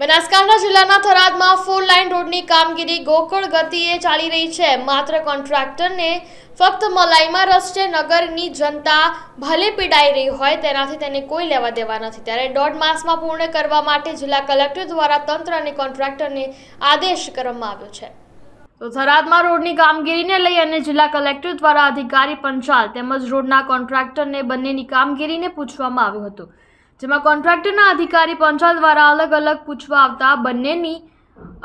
બનાસકાંઠા જિલ્લાના થરાદમાં four line રોડની કામગીરી ગોકળ ગતિએ ચાલી રહી છે માત્ર કોન્ટ્રાક્ટરને ફક્ત મલાઈમાં રસ છે નગરની જનતા ભલે પીડાઈ રહી હોય તેનાથી તેને કોઈ લેવા દેવા નથી ત્યારે દોઢ માસમાં પૂર્ણ કરવા માટે જિલ્લા કલેક્ટર દ્વારા તંત્ર અને કોન્ટ્રાક્ટરને આદેશ કરવામાં આવ્યો છે તો થરાદમાં રોડની કામગીરીને લઈ અને જિલ્લા કલેક્ટર દ્વારા અધિકારી પંચાલ તેમજ રોડના કોન્ટ્રાક્ટરને બંનેની કામગીરીને પૂછવામાં આવ્યું હતું જેમાં કોન્ટ્રાક્ટરના અધિકારી પંચાલ દ્વારા અલગ અલગ પૂછવા આવતા બંનેની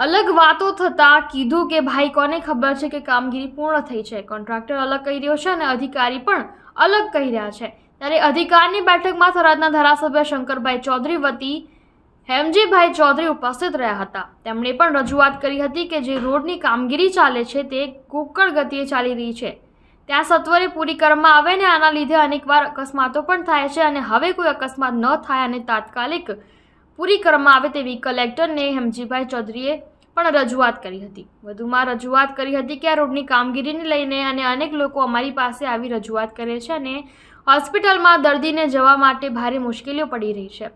અલગ વાતો થતાં કીધું કે ભાઈ કોને ખબર છે કે કામગીરી પૂર્ણ થઈ છે કોન્ટ્રાક્ટર અલગ કહી રહ્યો છે અને અધિકારી પણ અલગ કહી રહ્યા છે ત્યારે અધિકારની બેઠકમાં થરાદના ધારાસભ્ય શંકરભાઈ ચૌધરી વતી હેમજીભાઈ ચૌધરી ઉપસ્થિત રહ્યા હતા તેમણે પણ રજૂઆત કરી હતી કે જે રોડની કામગીરી ચાલે છે તે કુકળ ગતિએ ચાલી રહી છે ત્યાં સત્વરે પૂરી કરવામાં આવે ને આના લીધે અનેકવાર અકસ્માતો પણ થાય છે અને હવે કોઈ અકસ્માત ન થાય અને તાત્કાલિક પૂરી કરવામાં આવે તેવી કલેક્ટરને હેમજીભાઈ ચૌધરીએ પણ રજૂઆત કરી હતી વધુમાં રજૂઆત કરી હતી કે આ રોડની કામગીરીને લઈને અને અનેક લોકો અમારી પાસે આવી રજૂઆત કરે છે અને હોસ્પિટલમાં દર્દીને જવા માટે ભારે મુશ્કેલીઓ પડી રહી છે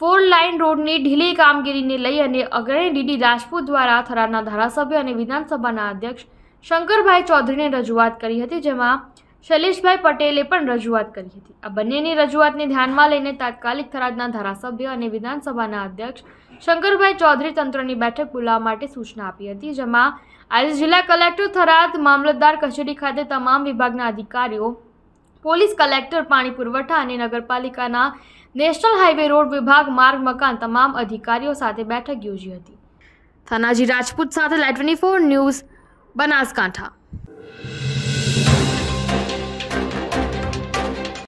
ફોર લાઇન રોડની ઢીલી કામગીરીને લઈ અને અગ્રણી ડીડી રાજપૂત દ્વારા થરારના ધારાસભ્ય અને વિધાનસભાના અધ્યક્ષ શંકરભાઈ ચૌધરીને રજૂઆત કરી હતી જેમાં શૈલેષભાઈ પટેલે પણ રજૂઆત કરી હતી આ બંનેની રજૂઆતને ધ્યાનમાં લઈને તાત્કાલિક થરાદના ધારાસભ્ય અને વિધાનસભાના અધ્યક્ષ શંકરભાઈ ચૌધરી તંત્રની બેઠક બોલાવવા માટે સૂચના આપી હતી જેમાં આજે જિલ્લા કલેક્ટર થરાદ મામલતદાર કચેરી ખાતે તમામ વિભાગના અધિકારીઓ પોલીસ કલેક્ટર પાણી પુરવઠા અને નગરપાલિકાના નેશનલ હાઈવે રોડ વિભાગ માર્ગ મકાન તમામ અધિકારીઓ સાથે બેઠક યોજી હતી થનાજી રાજપૂત સાથે live twenty four news Banaskantha